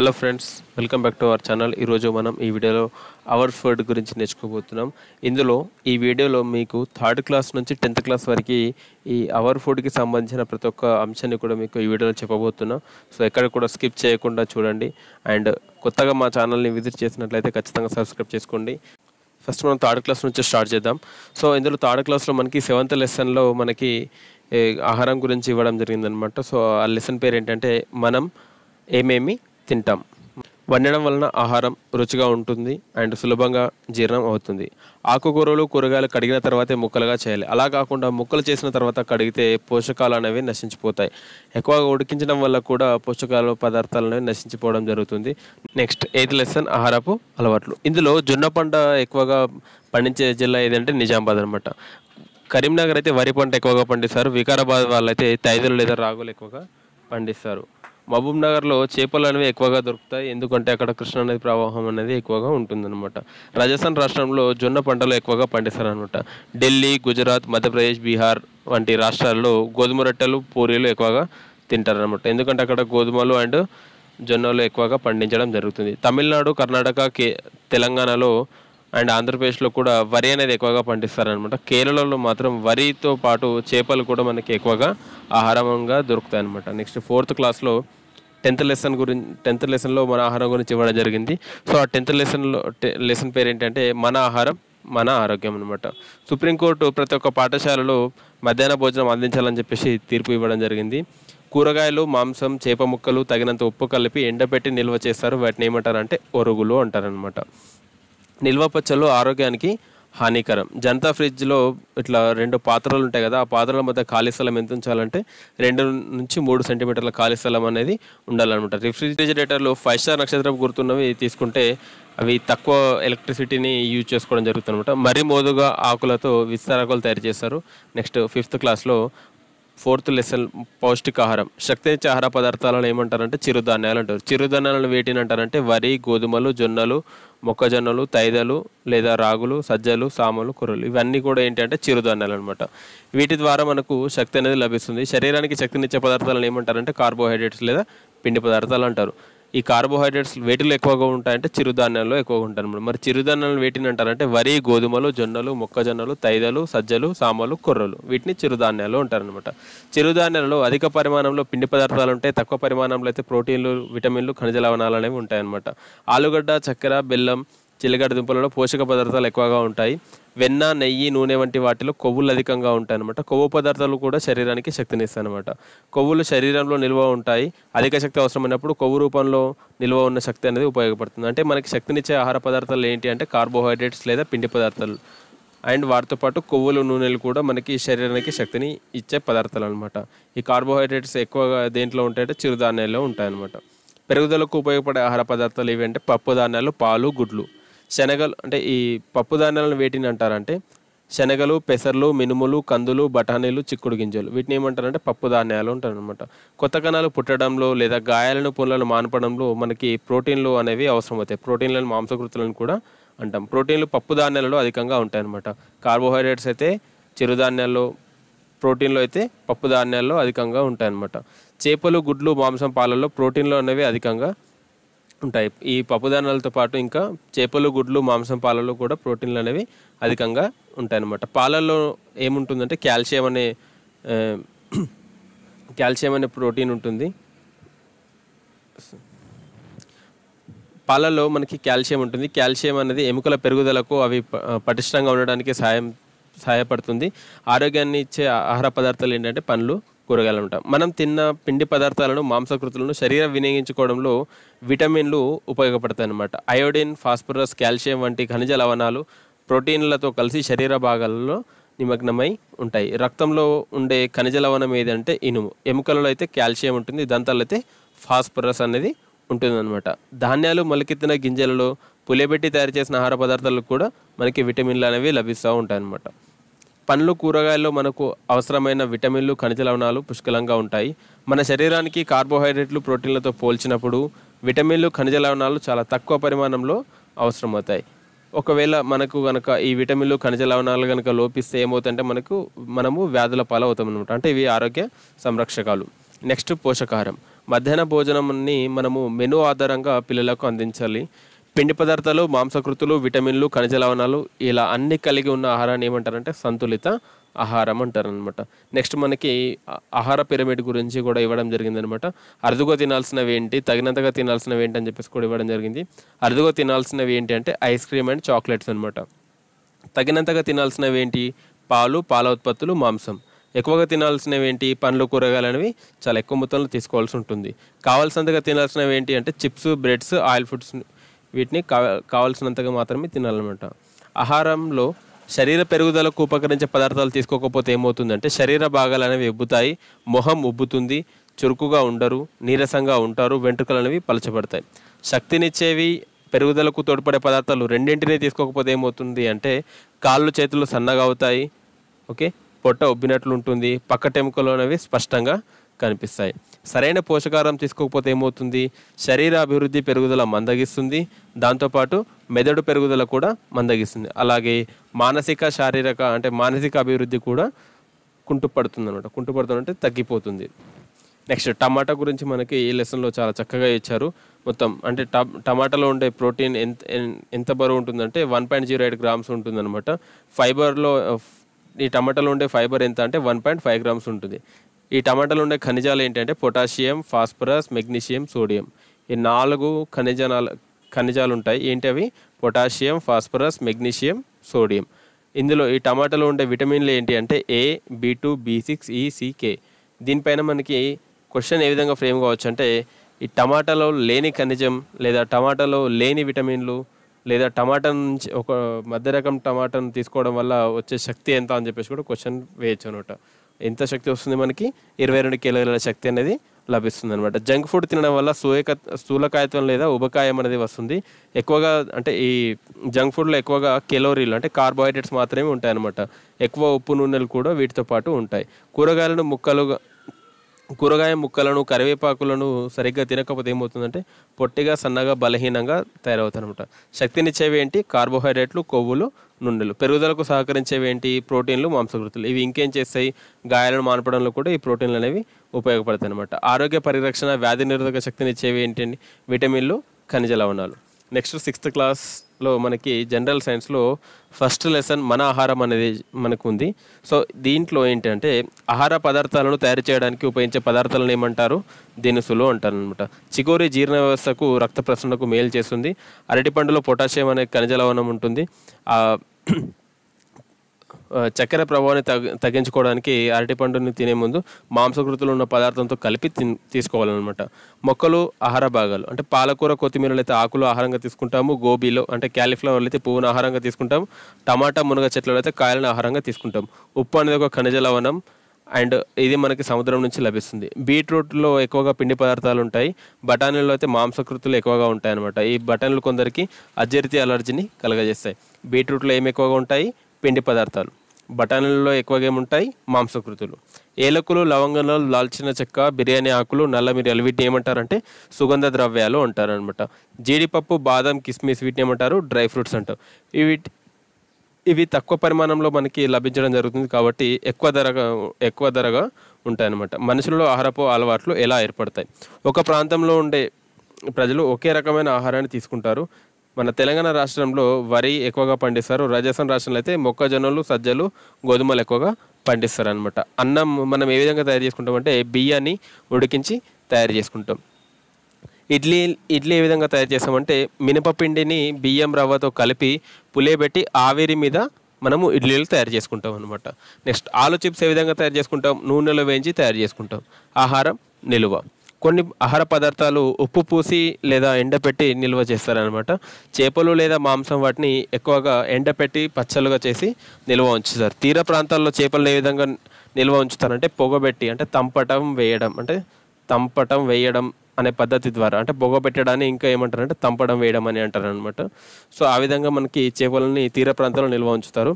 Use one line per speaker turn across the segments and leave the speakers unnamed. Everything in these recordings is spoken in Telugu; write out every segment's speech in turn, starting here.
hello friends welcome back to our channel ఈరోజు మనం ఈ వీడియోలో అవర్ ఫర్డ్ గురించి నేర్చుకోబోతున్నాం ఇందులో ఈ వీడియోలో మీకు థర్డ్ క్లాస్ నుంచి టెన్త్ క్లాస్ వరకు ఈ అవర్ ఫుడ్కి సంబంధించిన ప్రతి ఒక్క అంశాన్ని కూడా మీకు ఈ వీడియోలో చెప్పబోతున్నాం సో ఎక్కడ కూడా స్కిప్ చేయకుండా చూడండి అండ్ కొత్తగా మా ఛానల్ని విజిట్ చేసినట్లయితే ఖచ్చితంగా సబ్స్క్రైబ్ చేసుకోండి ఫస్ట్ మనం థర్డ్ క్లాస్ నుంచి స్టార్ట్ చేద్దాం సో ఇందులో థర్డ్ క్లాస్లో మనకి సెవెంత్ లెసన్లో మనకి ఆహారం గురించి ఇవ్వడం జరిగిందనమాట సో ఆ లెసన్ పేరు ఏంటంటే మనం ఏమేమి తింటాం వండడం వలన ఆహారం రుచిగా ఉంటుంది అండ్ సులభంగా జీర్ణం అవుతుంది ఆకుకూరలు కూరగాయలు కడిగిన తర్వాతే ముక్కలుగా చేయాలి అలా కాకుండా ముక్కలు చేసిన తర్వాత కడిగితే పోషకాలు అనేవి నశించిపోతాయి ఎక్కువగా ఉడికించడం వల్ల కూడా పోషకాలు పదార్థాలు అనేవి నశించిపోవడం జరుగుతుంది నెక్స్ట్ ఎయిత్ లెసన్ ఆహారపు అలవాట్లు ఇందులో జొన్న పంట ఎక్కువగా పండించే జిల్లా ఏదంటే నిజామాబాద్ అనమాట కరీంనగర్ అయితే వరి పంట ఎక్కువగా పండిస్తారు వికారాబాద్ వాళ్ళైతే తైదులు లేదా రాగులు ఎక్కువగా పండిస్తారు మహబూబ్ నగర్లో చేపలు అనేవి ఎక్కువగా దొరుకుతాయి ఎందుకంటే అక్కడ కృష్ణానది ప్రవాహం అనేది ఎక్కువగా ఉంటుందన్నమాట రాజస్థాన్ రాష్ట్రంలో జొన్న పంటలు ఎక్కువగా పండిస్తారనమాట ఢిల్లీ గుజరాత్ మధ్యప్రదేశ్ బీహార్ వంటి రాష్ట్రాల్లో గోధుమ రొట్టెలు పూరీలు ఎక్కువగా తింటారనమాట ఎందుకంటే అక్కడ గోధుమలు అండ్ జొన్నలు ఎక్కువగా పండించడం జరుగుతుంది తమిళనాడు కర్ణాటక కే తెలంగాణలో అండ్ ఆంధ్రప్రదేశ్లో కూడా వరి అనేది ఎక్కువగా పండిస్తారనమాట కేరళలో మాత్రం వరితో పాటు చేపలు కూడా మనకి ఎక్కువగా ఆహారంగా దొరుకుతాయి అనమాట నెక్స్ట్ ఫోర్త్ క్లాస్లో టెన్త్ లెసన్ గురించి టెన్త్ లెసన్లో మన ఆహారం గురించి ఇవ్వడం జరిగింది సో ఆ టెన్త్ లెసన్లో లెసన్ పేరు ఏంటంటే మన ఆహారం మన ఆరోగ్యం అనమాట సుప్రీంకోర్టు ప్రతి ఒక్క పాఠశాలలో మధ్యాహ్న భోజనం అందించాలని చెప్పేసి తీర్పు ఇవ్వడం జరిగింది కూరగాయలు మాంసం చేప ముక్కలు తగినంత ఉప్పు కలిపి ఎండబెట్టి నిల్వ చేస్తారు వాటిని ఏమంటారు అంటే ఒరుగులు అంటారనమాట నిల్వ పచ్చళ్ళు ఆరోగ్యానికి హానికరం జనతా ఫ్రిడ్జ్లో ఇట్లా రెండు పాత్రలు ఉంటాయి కదా ఆ పాత్రల మధ్య ఖాళీ స్థలం ఎంత ఉంచాలంటే రెండు నుంచి మూడు సెంటీమీటర్ల ఖాళీ స్థలం అనేది ఉండాలన్నమాట రిఫ్రిజిరేటర్లో ఫైవ్ స్టార్ నక్షత్రం గుర్తున్నవి తీసుకుంటే అవి తక్కువ ఎలక్ట్రిసిటీని యూజ్ చేసుకోవడం జరుగుతుందన్నమాట మరీ మోదుగా ఆకులతో విస్తారాకులు తయారు చేస్తారు నెక్స్ట్ ఫిఫ్త్ క్లాస్లో ఫోర్త్ లెసన్ పౌష్టికాహారం ఆహార పదార్థాలను ఏమంటారంటే చిరుధాన్యాలు అంటారు చిరుధాన్యాలను వేటిని అంటారంటే వరి గోధుమలు జొన్నలు మొక్కజొన్నలు తైదలు లేదా రాగులు సజ్జలు సామలు కూరలు ఇవన్నీ కూడా ఏంటంటే చిరుధాన్యాలు అనమాట వీటి ద్వారా మనకు శక్తి అనేది లభిస్తుంది శరీరానికి శక్తినిచ్చే పదార్థాలను ఏమంటారంటే కార్బోహైడ్రేట్స్ లేదా పిండి పదార్థాలు అంటారు ఈ కార్బోహైడ్రేట్స్ వేటిలో ఎక్కువగా ఉంటాయంటే చిరుధాన్యాల్లో ఎక్కువగా ఉంటాయి మరి చిరుధాన్యాలు వేటిని అంటారంటే వరి గోధుమలు జొన్నలు మొక్కజొన్నలు తైదలు సజ్జలు సామలు కొర్రలు వీటిని చిరుధాన్యాలు ఉంటారనమాట చిరుధాన్యాలలో అధిక పరిమాణంలో పిండి పదార్థాలు ఉంటాయి తక్కువ పరిమాణంలో అయితే ప్రోటీన్లు విటమిన్లు ఖనిజ లవణాలు అనేవి ఉంటాయన్నమాట ఆలుగడ్డ చక్కెర బెల్లం చిల్లగడ్డ దుంపలలో పోషక పదార్థాలు ఎక్కువగా ఉంటాయి వెన్న నెయ్యి నూనె వంటి వాటిలో కొవ్వులు అధికంగా ఉంటాయి అనమాట కొవ్వు పదార్థాలు కూడా శరీరానికి శక్తినిస్తాయి అనమాట కొవ్వులు శరీరంలో నిల్వ ఉంటాయి అధిక శక్తి అవసరమైనప్పుడు కొవ్వు రూపంలో నిల్వ ఉన్న శక్తి అనేది ఉపయోగపడుతుంది అంటే మనకి శక్తినిచ్చే ఆహార పదార్థాలు ఏంటి అంటే కార్బోహైడ్రేట్స్ లేదా పిండి పదార్థాలు అండ్ వాటితో పాటు కొవ్వులు నూనెలు కూడా మనకి శరీరానికి శక్తిని ఇచ్చే పదార్థాలు అనమాట ఈ కార్బోహైడ్రేట్స్ ఎక్కువగా దేంట్లో ఉంటాయంటే చిరుధాన్యాల్లో అనమాట పెరుగుదలకు ఉపయోగపడే ఆహార పదార్థాలు ఏవి అంటే పప్పు ధాన్యాలు పాలు గుడ్లు శనగలు అంటే ఈ పప్పు ధాన్యాలను వేటిని అంటారంటే శనగలు పెసర్లు మినుములు కందులు బఠానీలు చిక్కుడు గింజలు వీటిని ఏమంటారంటే పప్పు ధాన్యాలు అనమాట కొత్త కణాలు పుట్టడంలో లేదా గాయాలను పుల్లలు మానపడంలో మనకి ప్రోటీన్లు అనేవి అవసరం అవుతాయి ప్రోటీన్లను మాంసకృతులను కూడా అంటాం ప్రోటీన్లు పప్పు ధాన్యాలలో అధికంగా ఉంటాయి అనమాట కార్బోహైడ్రేట్స్ అయితే చిరుధాన్యాల్లో ప్రోటీన్లు అయితే పప్పు ధాన్యాల్లో అధికంగా ఉంటాయి అనమాట చేపలు గుడ్లు మాంసం పాలల్లో ప్రోటీన్లు అనేవి అధికంగా ఉంటాయి ఈ పప్పుధాన్యాలతో పాటు ఇంకా చేపలు గుడ్లు మాంసం పాలలో కూడా ప్రోటీన్లు అనేవి అధికంగా ఉంటాయి అన్నమాట పాలల్లో ఏముంటుందంటే కాల్షియం అనే కాల్షియం అనే ప్రోటీన్ ఉంటుంది పాలలో మనకి కాల్షియం ఉంటుంది కాల్షియం అనేది ఎముకల పెరుగుదలకు అవి పటిష్టంగా ఉండడానికి సహాయం సహాయపడుతుంది ఆరోగ్యాన్ని ఇచ్చే ఆహార పదార్థాలు ఏంటంటే పండ్లు కూరగాయలు ఉంటాం మనం తిన్న పిండి పదార్థాలను మాంసకృతులను శరీరం వినియోగించుకోవడంలో విటమిన్లు ఉపయోగపడతాయి అన్నమాట అయోడిన్ ఫాస్ఫరస్ కాల్షియం వంటి ఖనిజ లవణాలు ప్రోటీన్లతో కలిసి శరీర భాగాలలో నిమగ్నమై ఉంటాయి రక్తంలో ఉండే ఖనిజ లవణం ఏదంటే ఇనుము ఎముకలలో అయితే కాల్షియం ఉంటుంది దంతాల్లో అయితే ఫాస్ఫరస్ అనేది ఉంటుంది అనమాట ధాన్యాలు మొలకెత్తిన గింజలలో పులియబెట్టి తయారు చేసిన ఆహార పదార్థాలకు కూడా మనకి విటమిన్లు అనేవి లభిస్తూ ఉంటాయి అన్నమాట పండ్లు కూరగాయల్లో మనకు అవసరమైన విటమిన్లు ఖనిజ లవణాలు పుష్కలంగా ఉంటాయి మన శరీరానికి కార్బోహైడ్రేట్లు ప్రోటీన్లతో పోల్చినప్పుడు విటమిన్లు ఖనిజ లవణాలు చాలా తక్కువ పరిమాణంలో అవసరమవుతాయి ఒకవేళ మనకు కనుక ఈ విటమిన్లు ఖనిజ లవణాలు కనుక లోపిస్తే ఏమవుతాయంటే మనకు మనము వ్యాధుల పాలవుతాం అనమాట అంటే ఇవి ఆరోగ్య సంరక్షకాలు నెక్స్ట్ పోషకాహారం మధ్యాహ్న భోజనాన్ని మనము మెను ఆధారంగా పిల్లలకు అందించాలి పిండి పదార్థాలు మాంసకృతులు విటమిన్లు ఖనిజ లవణాలు ఇలా అన్ని కలిగి ఉన్న ఆహారాన్ని ఏమంటారంటే సంతులిత ఆహారం అంటారనమాట నెక్స్ట్ మనకి ఆహార పిరమిడ్ గురించి కూడా ఇవ్వడం జరిగిందనమాట అరుదుగా తినాల్సినవి ఏంటి తగినంతగా తినాల్సినవి ఏంటి అని చెప్పేసి కూడా ఇవ్వడం జరిగింది అరుదుగా తినాల్సినవి ఏంటి అంటే ఐస్ క్రీమ్ అండ్ చాక్లెట్స్ అనమాట తగినంతగా తినాల్సినవి ఏంటి పాలు పాల ఉత్పత్తులు మాంసం ఎక్కువగా తినాల్సినవి ఏంటి పండ్లు కూరగాయలు అనేవి చాలా ఎక్కువ మొత్తంలో తీసుకోవాల్సి ఉంటుంది కావాల్సినంతగా తినాల్సినవి ఏంటి అంటే చిప్స్ బ్రెడ్స్ ఆయిల్ ఫుడ్స్ వీటిని కావాల్సినంతగా మాత్రమే తినాలన్నమాట ఆహారంలో శరీర పెరుగుదలకు ఉపకరించే పదార్థాలు తీసుకోకపోతే ఏమవుతుందంటే శరీర భాగాలు అనేవి ఎబ్బుతాయి మొహం ఉబ్బుతుంది చురుకుగా ఉండరు నీరసంగా ఉంటారు వెంట్రుకలు అనేవి పలచబడతాయి శక్తినిచ్చేవి పెరుగుదలకు తోడ్పడే పదార్థాలు రెండింటినీ తీసుకోకపోతే ఏమవుతుంది అంటే కాళ్ళు చేతులు సన్నగా అవుతాయి ఓకే పొట్ట ఉబ్బినట్లు ఉంటుంది పక్కటెముకలు అనేవి స్పష్టంగా కనిపిస్తాయి సరైన పోషకారం తీసుకోకపోతే ఏమవుతుంది శరీర అభివృద్ధి పెరుగుదల మందగిస్తుంది దాంతోపాటు మెదడు పెరుగుదల కూడా మందగిస్తుంది అలాగే మానసిక శారీరక అంటే మానసిక అభివృద్ధి కూడా కుంటుపడుతుంది అనమాట అంటే తగ్గిపోతుంది నెక్స్ట్ టమాటా గురించి మనకి ఈ లెసన్లో చాలా చక్కగా ఇచ్చారు మొత్తం అంటే టమాటాలో ఉండే ప్రోటీన్ ఎంత ఎంత బరువు ఉంటుందంటే one point zero eight grams ఉంటుందన్నమాట ఫైబర్లో ఈ టమాటాలో ఉండే ఫైబర్ ఎంత అంటే వన్ పాయింట్ ఫైవ్ గ్రామ్స్ ఉంటుంది ఈ టమాటాలు ఉండే ఖనిజాలు ఏంటంటే పొటాషియం ఫాస్ఫరస్ మెగ్నీషియం సోడియం ఈ నాలుగు ఖనిజనాలు ఖనిజాలు ఉంటాయి ఏంటి అవి పొటాషియం ఫాస్ఫరస్ మెగ్నీషియం సోడియం ఇందులో ఈ టమాటాలో ఉండే విటమిన్లు ఏంటి అంటే A B two B six E C K దీనిపైన మనకి క్వశ్చన్ ఏ విధంగా ఫ్రేమ్ కావచ్చు అంటే ఈ టమాటాలో లేని ఖనిజం లేదా టమాటాలో లేని విటమిన్లు లేదా టమాటా నుంచి ఒక మధ్య రకం టమాటాను తీసుకోవడం వల్ల వచ్చే శక్తి ఎంత అని చెప్పేసి కూడా క్వశ్చన్ వేయచ్చు అనమాట ఎంత శక్తి వస్తుంది మనకి ఇరవై రెండు కిలోల శక్తి అనేది లభిస్తుంది అనమాట జంక్ ఫుడ్ తినడం వల్ల సూయక స్థూలకాయత్వం లేదా ఉబకాయం అనేది వస్తుంది ఎక్కువగా అంటే ఈ జంక్ ఫుడ్లో ఎక్కువగా కెలోరీలు అంటే కార్బోహైడ్రేట్స్ మాత్రమే ఉంటాయి అనమాట ఎక్కువ ఉప్పు నూనెలు కూడా వీటితో పాటు ఉంటాయి కూరగాయలను ముక్కలుగా కూరగాయ ముక్కలను కరివేపాకులను సరిగ్గా తినకపోతే ఏమవుతుందంటే పొట్టిగా సన్నగా బలహీనంగా తయారవుతారనమాట శక్తినిచ్చేవి ఏంటి కార్బోహైడ్రేట్లు కొవ్వులు నుండెలు పెరుగుదలకు సహకరించేవి ఏంటి ప్రోటీన్లు మాంసకృతులు ఇవి ఇంకేం చేస్తాయి గాయాలను మానపడంలో కూడా ఈ ప్రోటీన్లు అనేవి ఉపయోగపడతాయి అనమాట ఆరోగ్య పరిరక్షణ వ్యాధి నిరోధక శక్తినిచ్చేవి ఏంటండి విటమిన్లు ఖనిజ లవణాలు నెక్స్ట్ సిక్స్త్ క్లాస్లో మనకి జనరల్ సైన్స్లో ఫస్ట్ లెసన్ మన ఆహారం అనేది మనకు ఉంది సో దీంట్లో ఏంటంటే ఆహార పదార్థాలను తయారు చేయడానికి ఉపయోగించే పదార్థాలను ఏమంటారు దినుసులు అంటారు అనమాట చికోరి జీర్ణ వ్యవస్థకు రక్త ప్రసరణకు మేలు చేస్తుంది అరటిపండులో పొటాషియం అనే ఖనిజ లవణం ఉంటుంది చక్కెర ప్రభావాన్ని తగ్గ తగ్గించుకోవడానికి అరటిపండుని తినే ముందు మాంసకృతులు ఉన్న పదార్థంతో కలిపి తి తీసుకోవాలన్నమాట మొక్కలు ఆహార భాగాలు అంటే పాలకూర కొత్తిమీరలు అయితే ఆకులు ఆహారంగా తీసుకుంటాము గోబీలో అంటే క్యాలీఫ్లవర్లు అయితే పువ్వును ఆహారంగా తీసుకుంటాము టమాటా మునగ చెట్లలో అయితే కాయలను ఆహారంగా తీసుకుంటాం ఉప్పు అనేది ఒక ఖనిజ లవణం అండ్ ఇది మనకి సముద్రం నుంచి లభిస్తుంది బీట్రూట్లో ఎక్కువగా పిండి పదార్థాలు ఉంటాయి బఠానీల్లో అయితే మాంసకృతులు ఎక్కువగా ఉంటాయి అనమాట ఈ బఠానీలు కొందరికి అజీర్తి అలర్జీని కలగజేస్తాయి బీట్రూట్లో ఏమి ఎక్కువగా ఉంటాయి పిండి పదార్థాలు బఠానీలలో ఎక్కువగా ఏముంటాయి మాంసకృతులు ఏలకులు లవంగాలు దాల్చిన చెక్క బిర్యానీ ఆకులు నల్ల మిరియాలు వీటిని ఏమంటారంటే సుగంధ ద్రవ్యాలు అంటారనమాట జీడిపప్పు బాదం కిస్మిస్ వీటిని ఏమంటారు డ్రై ఫ్రూట్స్ అంటారు ఇవి ఇవి తక్కువ పరిమాణంలో మనకి లభించడం జరుగుతుంది కాబట్టి ఎక్కువ ధరగా ఎక్కువ ధరగా ఉంటాయన్నమాట మనుషులలో ఆహారపు అలవాట్లు ఎలా ఏర్పడతాయి ఒక ప్రాంతంలో ఉండే ప్రజలు ఒకే రకమైన ఆహారాన్ని తీసుకుంటారు మన తెలంగాణ రాష్ట్రంలో వరి ఎక్కువగా పండిస్తారు రాజస్థాన్ రాష్ట్రంలో అయితే మొక్కజొన్నలు సజ్జలు గోధుమలు ఎక్కువగా పండిస్తారు అనమాట అన్నం మనం ఏ విధంగా తయారు చేసుకుంటాం అంటే బియ్యాన్ని ఉడికించి తయారు చేసుకుంటాం ఇడ్లీ ఇడ్లీ ఏ విధంగా తయారు చేస్తామంటే మినపపిండిని బియ్యం రవ్వతో కలిపి పులియబెట్టి ఆవిరి మీద మనము ఇడ్లీలు తయారు చేసుకుంటాం అనమాట నెక్స్ట్ ఆలు చిప్స్ ఏ విధంగా తయారు చేసుకుంటాం నూనెలో వేయించి తయారు చేసుకుంటాం ఆహారం నిలువ కొన్ని ఆహార పదార్థాలు ఉప్పు పూసి లేదా ఎండపెట్టి నిల్వ చేస్తారనమాట చేపలు లేదా మాంసం వాటిని ఎక్కువగా ఎండపెట్టి పచ్చలుగా చేసి నిల్వ ఉంచుతారు తీర ప్రాంతాల్లో చేపలు ఏ విధంగా నిల్వ ఉంచుతారంటే పొగబెట్టి అంటే తంపటం వేయడం అంటే తంపటం వేయడం అనే పద్ధతి ద్వారా అంటే పొగబెట్టడాన్ని పెట్టడాన్ని ఇంకా ఏమంటారంటే తంపడం వేయడం అని అంటారు అనమాట సో ఆ విధంగా మనకి చేపలని తీర ప్రాంతాల్లో నిల్వ ఉంచుతారు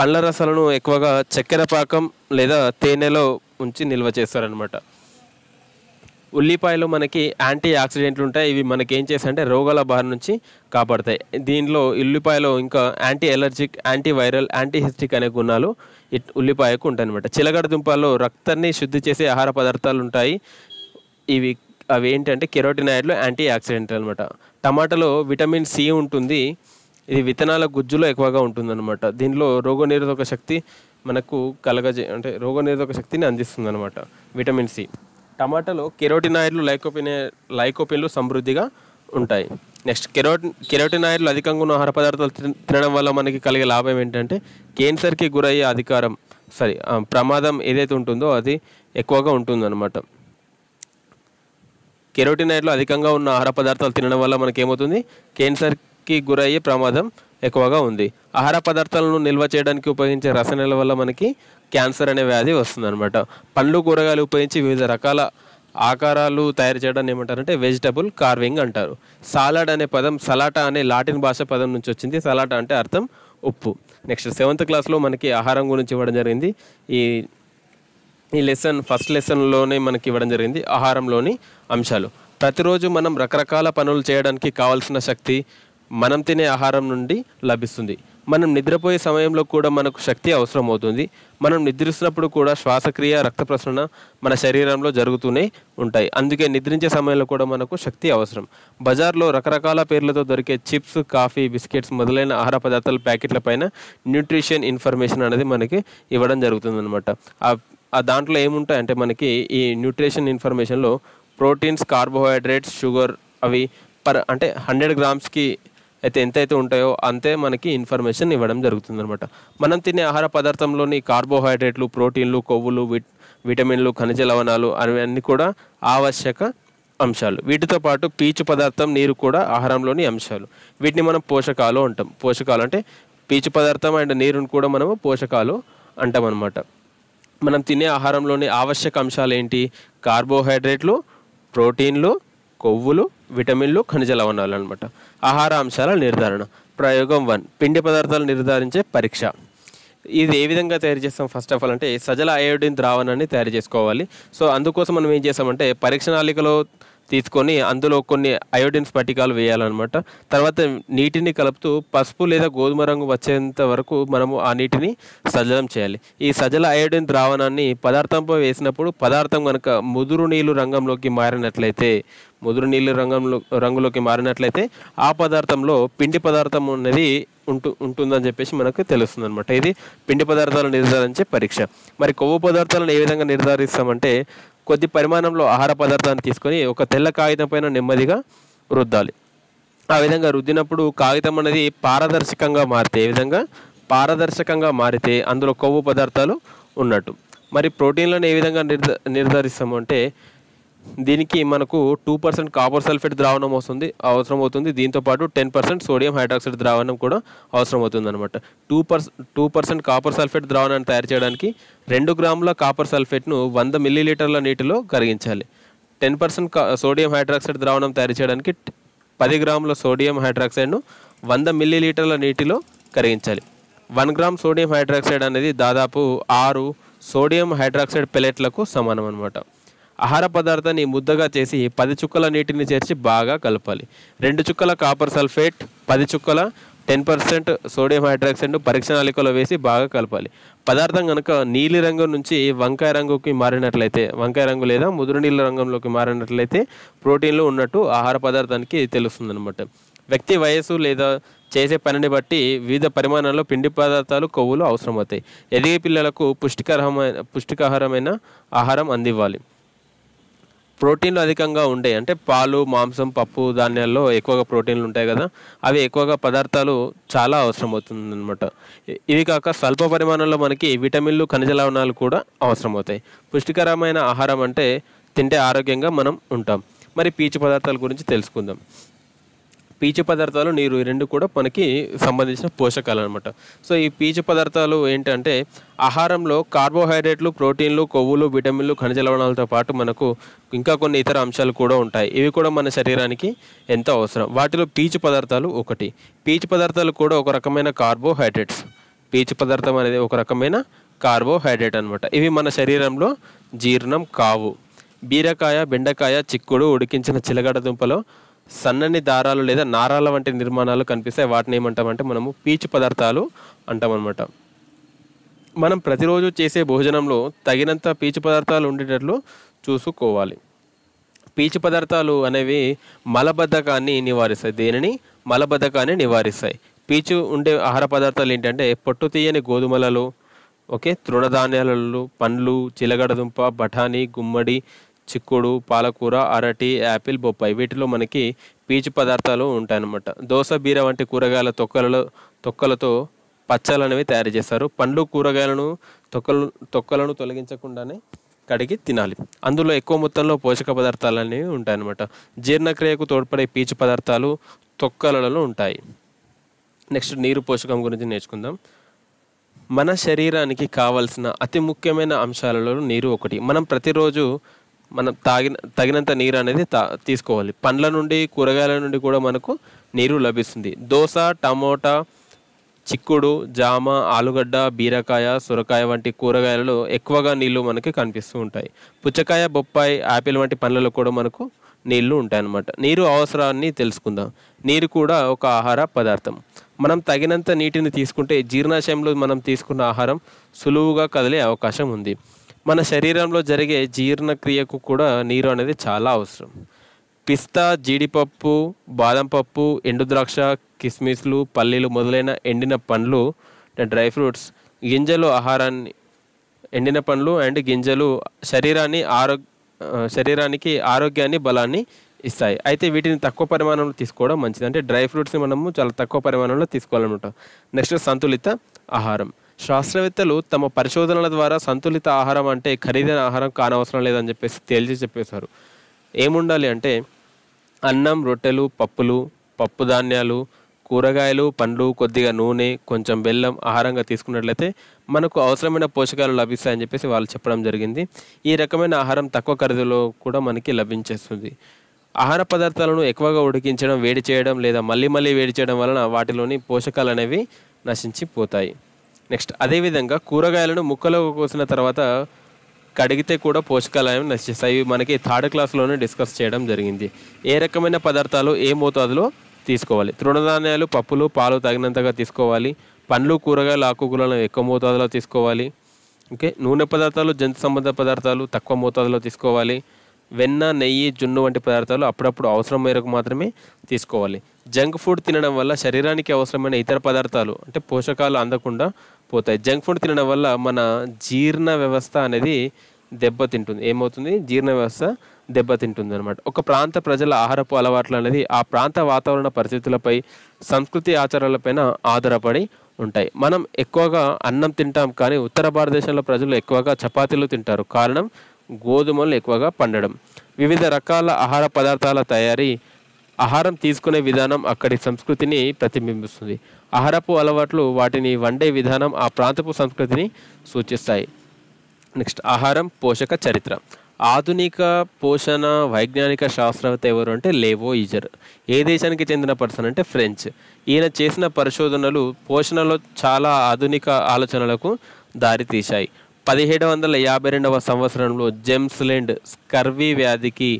పండ్ల రసాలను ఎక్కువగా చక్కెర పాకం లేదా తేనెలో ఉంచి నిల్వ చేస్తారనమాట ఉల్లిపాయలో మనకి యాంటీ ఆక్సిడెంట్లు ఉంటాయి ఇవి మనకి ఏం చేస్తాయంటే రోగాల బారి నుంచి కాపాడతాయి దీనిలో ఉల్లిపాయలో ఇంకా anti allergic anti viral anti హిస్టిక్ అనే గుణాలు ఉల్లిపాయకు అనమాట చిలగడ దుంపల్లో రక్తాన్ని శుద్ధి చేసే ఆహార పదార్థాలు ఉంటాయి ఇవి అవి ఏంటంటే కెరోటినాయిడ్లు యాంటీ ఆక్సిడెంట్ అనమాట టమాటాలో విటమిన్ సి ఉంటుంది ఇది విత్తనాల గుజ్జులో ఎక్కువగా అనమాట దీనిలో రోగనిరోధక శక్తి మనకు కలగజే అంటే రోగనిరోధక శక్తిని అందిస్తుంది అనమాట విటమిన్ సి టమాటాలో కెరోటినాయిడ్లు లైకోపినే లైకోపిన్లు సమృద్ధిగా ఉంటాయి నెక్స్ట్ కెరోటిన్ కెరోటినాయిడ్లు అధికంగా ఉన్న ఆహార పదార్థాలు తినడం వల్ల మనకి కలిగే లాభం ఏంటంటే కేన్సర్కి గురయ్యే అధికారం సారీ ప్రమాదం ఏదైతే ఉంటుందో అది ఎక్కువగా ఉంటుందన్నమాట కెరోటినాయిడ్లు అధికంగా ఉన్న ఆహార పదార్థాలు తినడం వల్ల మనకేమవుతుంది కేన్సర్కి గురయ్యే ప్రమాదం ఎక్కువగా ఉంది ఆహార పదార్థాలను నిల్వ చేయడానికి ఉపయోగించే రసాయనాల వల్ల మనకి క్యాన్సర్ అనే వ్యాధి వస్తుందన్నమాట పండ్లు కూరగాయలు ఉపయోగించి వివిధ రకాల ఆకారాలు తయారు చేయడాన్ని అంటే వెజిటబుల్ కార్వింగ్ అంటారు సాలాడ్ అనే పదం సలాటా అనే లాటిన్ భాష పదం నుంచి వచ్చింది సలాటా అంటే అర్థం ఉప్పు నెక్స్ట్ సెవెంత్ క్లాస్లో మనకి ఆహారం గురించి ఇవ్వడం జరిగింది ఈ ఈ లెసన్ ఫస్ట్ లెసన్లోనే మనకి ఇవ్వడం జరిగింది ఆహారంలోని అంశాలు ప్రతిరోజు మనం రకరకాల పనులు చేయడానికి కావాల్సిన శక్తి మనం తినే ఆహారం నుండి లభిస్తుంది మనం నిద్రపోయే సమయంలో కూడా మనకు శక్తి అవసరం అవుతుంది మనం నిద్రిస్తున్నప్పుడు కూడా శ్వాసక్రియ రక్త ప్రసరణ మన శరీరంలో జరుగుతూనే ఉంటాయి అందుకే నిద్రించే సమయంలో కూడా మనకు శక్తి అవసరం బజార్లో రకరకాల పేర్లతో దొరికే చిప్స్ కాఫీ బిస్కెట్స్ మొదలైన ఆహార పదార్థాల ప్యాకెట్ల పైన న్యూట్రిషన్ ఇన్ఫర్మేషన్ అనేది మనకి ఇవ్వడం జరుగుతుంది అనమాట ఆ దాంట్లో ఏముంటాయంటే మనకి ఈ న్యూట్రిషన్ ఇన్ఫర్మేషన్లో ప్రోటీన్స్ కార్బోహైడ్రేట్స్ షుగర్ అవి పర్ అంటే హండ్రెడ్ గ్రామ్స్కి అయితే ఎంతైతే ఉంటాయో అంతే మనకి ఇన్ఫర్మేషన్ ఇవ్వడం జరుగుతుంది అనమాట మనం తినే ఆహార పదార్థంలోని కార్బోహైడ్రేట్లు ప్రోటీన్లు కొవ్వులు విట్ విటమిన్లు ఖనిజ లవణాలు అవన్నీ కూడా ఆవశ్యక అంశాలు వీటితో పాటు పీచు పదార్థం నీరు కూడా ఆహారంలోని అంశాలు వీటిని మనం పోషకాలు అంటాం పోషకాలు అంటే పీచు పదార్థం అండ్ నీరుని కూడా మనము పోషకాలు అంటాం అనమాట మనం తినే ఆహారంలోని ఆవశ్యక అంశాలు ఏంటి కార్బోహైడ్రేట్లు ప్రోటీన్లు కొవ్వులు విటమిన్లు ఖనిజ లవణాలు అనమాట ఆహార అంశాల నిర్ధారణ ప్రయోగం వన్ పిండి పదార్థాలు నిర్ధారించే పరీక్ష ఇది ఏ విధంగా తయారు చేస్తాం ఫస్ట్ ఆఫ్ ఆల్ అంటే సజల అయోడిన్ ద్రావణాన్ని తయారు చేసుకోవాలి సో అందుకోసం మనం ఏం చేస్తామంటే పరీక్ష నాళికలో తీసుకొని అందులో కొన్ని అయోడిన్ స్ఫటికాలు వేయాలన్నమాట తర్వాత నీటిని కలుపుతూ పసుపు లేదా గోధుమ రంగు వచ్చేంత వరకు మనము ఆ నీటిని సజలం చేయాలి ఈ సజల అయోడిన్ ద్రావణాన్ని పదార్థంపై వేసినప్పుడు పదార్థం కనుక ముదురు నీళ్ళు రంగంలోకి మారినట్లయితే ముదురు నీళ్ళు రంగంలో రంగులోకి మారినట్లయితే ఆ పదార్థంలో పిండి పదార్థం అనేది ఉంటు ఉంటుందని చెప్పేసి మనకు తెలుస్తుంది అనమాట ఇది పిండి పదార్థాలను నిర్ధారించే పరీక్ష మరి కొవ్వు పదార్థాలను ఏ విధంగా నిర్ధారిస్తామంటే కొద్ది పరిమాణంలో ఆహార పదార్థాన్ని తీసుకొని ఒక తెల్ల కాగితం పైన నెమ్మదిగా రుద్దాలి ఆ విధంగా రుద్దినప్పుడు కాగితం అనేది పారదర్శకంగా మారితే ఏ విధంగా పారదర్శకంగా మారితే అందులో కొవ్వు పదార్థాలు ఉన్నట్టు మరి ప్రోటీన్లను ఏ విధంగా నిర్ధ నిర్ధారిస్తాము అంటే దీనికి మనకు టూ పర్సెంట్ కాపర్ సల్ఫేట్ ద్రావణం వస్తుంది అవసరం అవుతుంది దీంతోపాటు టెన్ పర్సెంట్ సోడియం హైడ్రాక్సైడ్ ద్రావణం కూడా అవసరం అవుతుంది అనమాట two per two percent copper sulphate ద్రావణాన్ని తయారు చేయడానికి రెండు గ్రాముల కాపర్ సల్ఫేట్ను వంద మిల్లీలీటర్ల నీటిలో కరిగించాలి టెన్ పర్సెంట్ సోడియం హైడ్రాక్సైడ్ ద్రావణం తయారు చేయడానికి పది గ్రాముల సోడియం హైడ్రాక్సైడ్ను వంద మిల్లీలీటర్ల నీటిలో కరిగించాలి వన్ గ్రామ్ సోడియం హైడ్రాక్సైడ్ అనేది దాదాపు ఆరు సోడియం హైడ్రాక్సైడ్ పెలెట్లకు సమానం అనమాట ఆహార పదార్థాన్ని ముద్దగా చేసి పది చుక్కల నీటిని చేర్చి బాగా కలపాలి రెండు చుక్కల కాపర్ సల్ఫేట్ పది చుక్కల టెన్ పర్సెంట్ సోడియం హైడ్రాక్సైడ్ పరీక్ష నాలికలో వేసి బాగా కలపాలి పదార్థం కనుక నీలి రంగు నుంచి వంకాయ రంగుకి మారినట్లయితే వంకాయ రంగు లేదా ముదురు నీళ్ళ రంగంలోకి మారినట్లయితే ప్రోటీన్లు ఉన్నట్టు ఆహార పదార్థానికి తెలుస్తుంది అనమాట వ్యక్తి వయస్సు లేదా చేసే పనిని బట్టి వివిధ పరిమాణాల్లో పిండి పదార్థాలు కొవ్వులు అవసరమవుతాయి ఎదిగే పిల్లలకు పుష్టికరమైన పుష్టికాహారమైన ఆహారం అందివ్వాలి ప్రోటీన్లు అధికంగా ఉండే అంటే పాలు మాంసం పప్పు ధాన్యాల్లో ఎక్కువగా ప్రోటీన్లు ఉంటాయి కదా అవి ఎక్కువగా పదార్థాలు చాలా అవసరం అవుతుంది అనమాట ఇవి కాక స్వల్ప పరిమాణంలో మనకి విటమిన్లు ఖనిజ లవణాలు కూడా అవసరం అవుతాయి పుష్టికరమైన ఆహారం అంటే తింటే ఆరోగ్యంగా మనం ఉంటాం మరి పీచు పదార్థాల గురించి తెలుసుకుందాం పీచు పదార్థాలు నీరు ఈ రెండు కూడా మనకి సంబంధించిన పోషకాలు అనమాట సో ఈ పీచు పదార్థాలు ఏంటంటే ఆహారంలో కార్బోహైడ్రేట్లు ప్రోటీన్లు కొవ్వులు విటమిన్లు ఖనిజ లవణాలతో పాటు మనకు ఇంకా కొన్ని ఇతర అంశాలు కూడా ఉంటాయి ఇవి కూడా మన శరీరానికి ఎంతో అవసరం వాటిలో పీచు పదార్థాలు ఒకటి పీచు పదార్థాలు కూడా ఒక రకమైన కార్బోహైడ్రేట్స్ పీచు పదార్థం అనేది ఒక రకమైన కార్బోహైడ్రేట్ అనమాట ఇవి మన శరీరంలో జీర్ణం కావు బీరకాయ బెండకాయ చిక్కుడు ఉడికించిన చిలగడ దుంపలో సన్నని దారాలు లేదా నారాల వంటి నిర్మాణాలు కనిపిస్తాయి వాటిని ఏమంటామంటే మనము పీచు పదార్థాలు అంటామన్నమాట మనం ప్రతిరోజు చేసే భోజనంలో తగినంత పీచు పదార్థాలు ఉండేటట్లు చూసుకోవాలి పీచు పదార్థాలు అనేవి మలబద్ధకాన్ని నివారిస్తాయి దేనిని మలబద్ధకాన్ని నివారిస్తాయి పీచు ఉండే ఆహార పదార్థాలు ఏంటంటే పొట్టు తీయని గోధుమలలో ఓకే తృణధాన్యాలలో పండ్లు చిలగడదుంప బఠానీ గుమ్మడి చిక్కుడు పాలకూర అరటి యాపిల్ బొప్పాయి వీటిలో మనకి పీచు పదార్థాలు ఉంటాయన్నమాట దోశ బీర వంటి కూరగాయల తొక్కలలో తొక్కలతో పచ్చలు అనేవి తయారు చేస్తారు పండ్లు కూరగాయలను తొక్కలు తొక్కలను తొలగించకుండానే కడిగి తినాలి అందులో ఎక్కువ మొత్తంలో పోషక పదార్థాలు అనేవి ఉంటాయన్నమాట జీర్ణక్రియకు తోడ్పడే పీచు పదార్థాలు తొక్కలలో ఉంటాయి నెక్స్ట్ నీరు పోషకం గురించి నేర్చుకుందాం మన శరీరానికి కావలసిన అతి ముఖ్యమైన అంశాలలో నీరు ఒకటి మనం ప్రతిరోజు మనం తాగిన తగినంత నీరు అనేది తా తీసుకోవాలి పండ్ల నుండి కూరగాయల నుండి కూడా మనకు నీరు లభిస్తుంది దోశ టమోటా చిక్కుడు జామ ఆలుగడ్డ బీరకాయ సొరకాయ వంటి కూరగాయలలో ఎక్కువగా నీళ్లు మనకి కనిపిస్తూ ఉంటాయి పుచ్చకాయ బొప్పాయి యాపిల్ వంటి పండ్లలో కూడా మనకు నీళ్లు ఉంటాయి అన్నమాట నీరు అవసరాన్ని తెలుసుకుందాం నీరు కూడా ఒక ఆహార పదార్థం మనం తగినంత నీటిని తీసుకుంటే జీర్ణాశయంలో మనం తీసుకున్న ఆహారం సులువుగా కదిలే అవకాశం ఉంది మన శరీరంలో జరిగే జీర్ణక్రియకు కూడా నీరు అనేది చాలా అవసరం పిస్తా జీడిపప్పు బాదం పప్పు ఎండు ద్రాక్ష కిస్మిస్లు పల్లీలు మొదలైన ఎండిన పండ్లు డ్రై ఫ్రూట్స్ గింజలు ఆహారాన్ని ఎండిన పండ్లు అండ్ గింజలు శరీరాన్ని ఆరో శరీరానికి ఆరోగ్యాన్ని బలాన్ని ఇస్తాయి అయితే వీటిని తక్కువ పరిమాణంలో తీసుకోవడం మంచిది అంటే డ్రై ఫ్రూట్స్ని మనము చాలా తక్కువ పరిమాణంలో తీసుకోవాలన్నమాట నెక్స్ట్ సంతులిత ఆహారం శాస్త్రవేత్తలు తమ పరిశోధనల ద్వారా సంతులిత ఆహారం అంటే ఖరీదైన ఆహారం కానవసరం లేదని చెప్పేసి తేల్చి చెప్పేశారు ఏముండాలి అంటే అన్నం రొట్టెలు పప్పులు పప్పు ధాన్యాలు కూరగాయలు పండ్లు కొద్దిగా నూనె కొంచెం బెల్లం ఆహారంగా తీసుకున్నట్లయితే మనకు అవసరమైన పోషకాలు లభిస్తాయని చెప్పేసి వాళ్ళు చెప్పడం జరిగింది ఈ రకమైన ఆహారం తక్కువ ఖరీదులో కూడా మనకి లభించేస్తుంది ఆహార పదార్థాలను ఎక్కువగా ఉడికించడం వేడి చేయడం లేదా మళ్ళీ మళ్ళీ వేడి చేయడం వలన వాటిలోని పోషకాలు అనేవి నశించిపోతాయి నెక్స్ట్ అదేవిధంగా కూరగాయలను ముక్కలు కోసిన తర్వాత కడిగితే కూడా పోషకాలయం నశిస్తాయి మనకి థర్డ్ క్లాస్లోనే డిస్కస్ చేయడం జరిగింది ఏ రకమైన పదార్థాలు ఏ మోతాదులో తీసుకోవాలి తృణధాన్యాలు పప్పులు పాలు తగినంతగా తీసుకోవాలి పండ్లు కూరగాయలు ఆకుకూరలను ఎక్కువ మోతాదులో తీసుకోవాలి ఓకే నూనె పదార్థాలు జంతు సంబంధ పదార్థాలు తక్కువ మోతాదులో తీసుకోవాలి వెన్న నెయ్యి జున్ను వంటి పదార్థాలు అప్పుడప్పుడు అవసరం మేరకు మాత్రమే తీసుకోవాలి జంక్ ఫుడ్ తినడం వల్ల శరీరానికి అవసరమైన ఇతర పదార్థాలు అంటే పోషకాలు అందకుండా పోతాయి జంక్ ఫుడ్ తినడం వల్ల మన జీర్ణ వ్యవస్థ అనేది దెబ్బతింటుంది ఏమవుతుంది జీర్ణ వ్యవస్థ దెబ్బతింటుంది అనమాట ఒక ప్రాంత ప్రజల ఆహారపు అలవాట్లు అనేది ఆ ప్రాంత వాతావరణ పరిస్థితులపై సంస్కృతి ఆచారాలపైన ఆధారపడి ఉంటాయి మనం ఎక్కువగా అన్నం తింటాం కానీ ఉత్తర భారతదేశంలో ప్రజలు ఎక్కువగా చపాతీలు తింటారు కారణం గోధుమలు ఎక్కువగా పండడం వివిధ రకాల ఆహార పదార్థాల తయారీ ఆహారం తీసుకునే విధానం అక్కడి సంస్కృతిని ప్రతిబింబిస్తుంది ఆహారపు అలవాట్లు వాటిని వండే విధానం ఆ ప్రాంతపు సంస్కృతిని సూచిస్తాయి నెక్స్ట్ ఆహారం పోషక చరిత్ర ఆధునిక పోషణ వైజ్ఞానిక శాస్త్రవేత్త ఎవరు అంటే లేవో ఈజర్ ఏ దేశానికి చెందిన పర్సన్ అంటే ఫ్రెంచ్ ఈయన చేసిన పరిశోధనలు పోషణలో చాలా ఆధునిక ఆలోచనలకు దారితీశాయి పదిహేడు వందల యాభై రెండవ సంవత్సరంలో జెమ్స్లెండ్ స్కర్వీ వ్యాధికి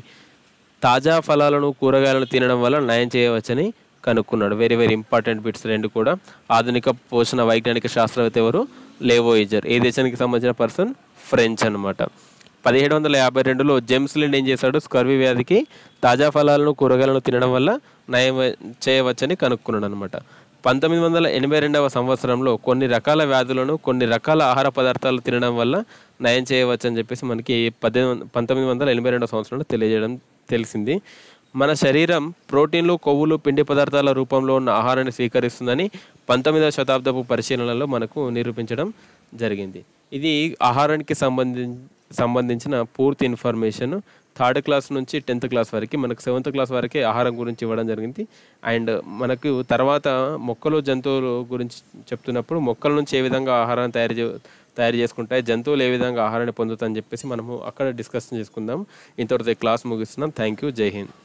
తాజా ఫలాలను కూరగాయలను తినడం వల్ల నయం చేయవచ్చని కనుక్కున్నాడు వెరీ వెరీ ఇంపార్టెంట్ బిట్స్ రెండు కూడా ఆధునిక పోషణ వైజ్ఞానిక శాస్త్రవేత్త ఎవరు లేవోయిజర్ ఏ దేశానికి సంబంధించిన పర్సన్ ఫ్రెంచ్ అనమాట పదిహేడు వందల యాభై రెండులో జెమ్స్ లిండ్ ఏం చేశాడు స్కర్వి వ్యాధికి తాజా ఫలాలను కూరగాయలను తినడం వల్ల నయం చేయవచ్చని కనుక్కున్నాడు అనమాట పంతొమ్మిది వందల ఎనభై రెండవ సంవత్సరంలో కొన్ని రకాల వ్యాధులను కొన్ని రకాల ఆహార పదార్థాలు తినడం వల్ల నయం చేయవచ్చని చెప్పేసి మనకి పద్దెనిమిది పంతొమ్మిది వందల ఎనభై రెండవ సంవత్సరంలో తెలియజేయడం తెలిసింది మన శరీరం ప్రోటీన్లు కొవ్వులు పిండి పదార్థాల రూపంలో ఉన్న ఆహారాన్ని స్వీకరిస్తుందని పంతొమ్మిదవ శతాబ్దపు పరిశీలనలో మనకు నిరూపించడం జరిగింది ఇది ఆహారానికి సంబంధించి సంబంధించిన పూర్తి ఇన్ఫర్మేషన్ థర్డ్ క్లాస్ నుంచి టెన్త్ క్లాస్ వరకు మనకు సెవెంత్ క్లాస్ వరకే ఆహారం గురించి ఇవ్వడం జరిగింది అండ్ మనకు తర్వాత మొక్కలు జంతువులు గురించి చెప్తున్నప్పుడు మొక్కల నుంచి ఏ విధంగా ఆహారాన్ని తయారు చే తయారు చేసుకుంటాయి జంతువులు ఏ విధంగా ఆహారాన్ని పొందుతాయని చెప్పేసి మనము అక్కడ డిస్కషన్ చేసుకుందాం ఇంతవరకు క్లాస్ ముగిస్తున్నాం థ్యాంక్ యూ జై హింద్